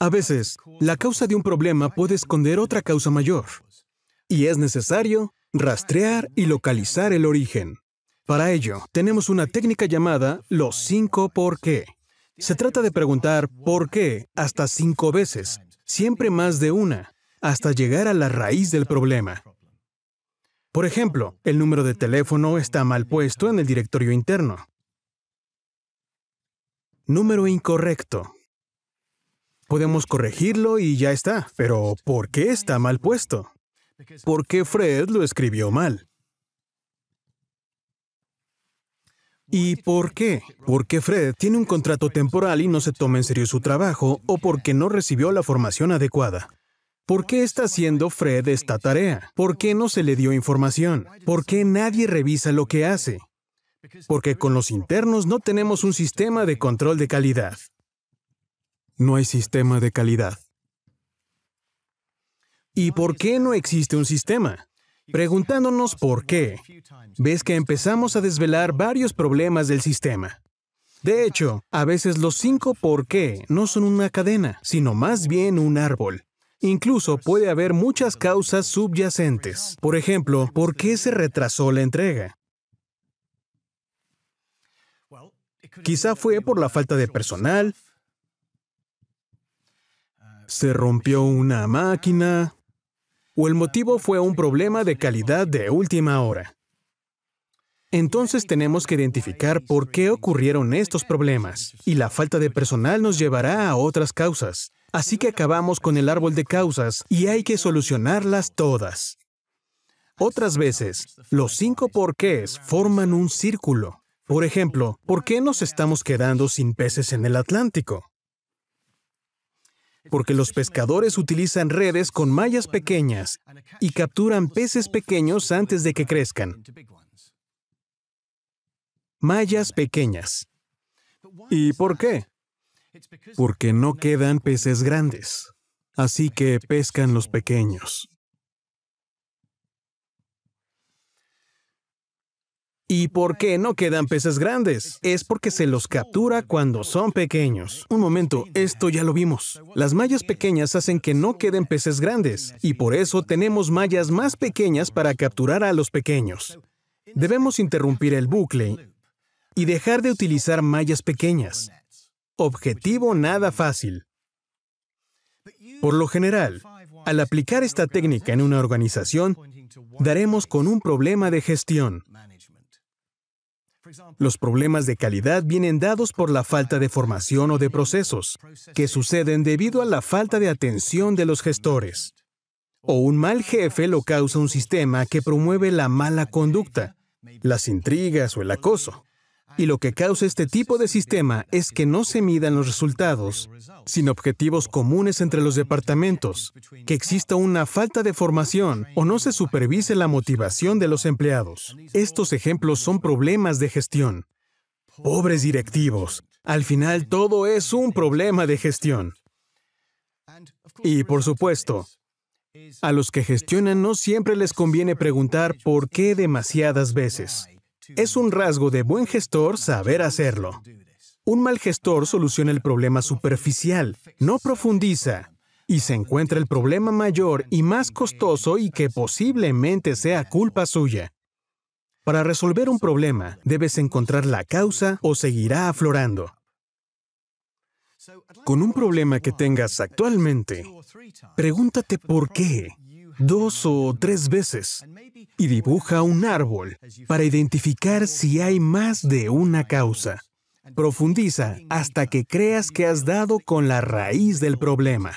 A veces, la causa de un problema puede esconder otra causa mayor, y es necesario rastrear y localizar el origen. Para ello, tenemos una técnica llamada los cinco por qué. Se trata de preguntar por qué hasta cinco veces, siempre más de una, hasta llegar a la raíz del problema. Por ejemplo, el número de teléfono está mal puesto en el directorio interno. Número incorrecto. Podemos corregirlo y ya está, pero ¿por qué está mal puesto? ¿Por qué Fred lo escribió mal? ¿Y por qué? Porque Fred tiene un contrato temporal y no se toma en serio su trabajo o porque no recibió la formación adecuada. ¿Por qué está haciendo Fred esta tarea? ¿Por qué no se le dio información? ¿Por qué nadie revisa lo que hace? Porque con los internos no tenemos un sistema de control de calidad no hay sistema de calidad. ¿Y por qué no existe un sistema? Preguntándonos por qué, ves que empezamos a desvelar varios problemas del sistema. De hecho, a veces los cinco por qué no son una cadena, sino más bien un árbol. Incluso puede haber muchas causas subyacentes. Por ejemplo, ¿por qué se retrasó la entrega? Quizá fue por la falta de personal, se rompió una máquina, o el motivo fue un problema de calidad de última hora. Entonces tenemos que identificar por qué ocurrieron estos problemas, y la falta de personal nos llevará a otras causas. Así que acabamos con el árbol de causas y hay que solucionarlas todas. Otras veces, los cinco porqués forman un círculo. Por ejemplo, ¿por qué nos estamos quedando sin peces en el Atlántico? porque los pescadores utilizan redes con mallas pequeñas y capturan peces pequeños antes de que crezcan. Mallas pequeñas. ¿Y por qué? Porque no quedan peces grandes. Así que pescan los pequeños. ¿Y por qué no quedan peces grandes? Es porque se los captura cuando son pequeños. Un momento, esto ya lo vimos. Las mallas pequeñas hacen que no queden peces grandes, y por eso tenemos mallas más pequeñas para capturar a los pequeños. Debemos interrumpir el bucle y dejar de utilizar mallas pequeñas. Objetivo nada fácil. Por lo general, al aplicar esta técnica en una organización, daremos con un problema de gestión. Los problemas de calidad vienen dados por la falta de formación o de procesos, que suceden debido a la falta de atención de los gestores. O un mal jefe lo causa un sistema que promueve la mala conducta, las intrigas o el acoso. Y lo que causa este tipo de sistema es que no se midan los resultados, sin objetivos comunes entre los departamentos, que exista una falta de formación o no se supervise la motivación de los empleados. Estos ejemplos son problemas de gestión. Pobres directivos. Al final todo es un problema de gestión. Y por supuesto, a los que gestionan no siempre les conviene preguntar por qué demasiadas veces. Es un rasgo de buen gestor saber hacerlo. Un mal gestor soluciona el problema superficial, no profundiza, y se encuentra el problema mayor y más costoso y que posiblemente sea culpa suya. Para resolver un problema, debes encontrar la causa o seguirá aflorando. Con un problema que tengas actualmente, pregúntate por qué dos o tres veces y dibuja un árbol para identificar si hay más de una causa. Profundiza hasta que creas que has dado con la raíz del problema.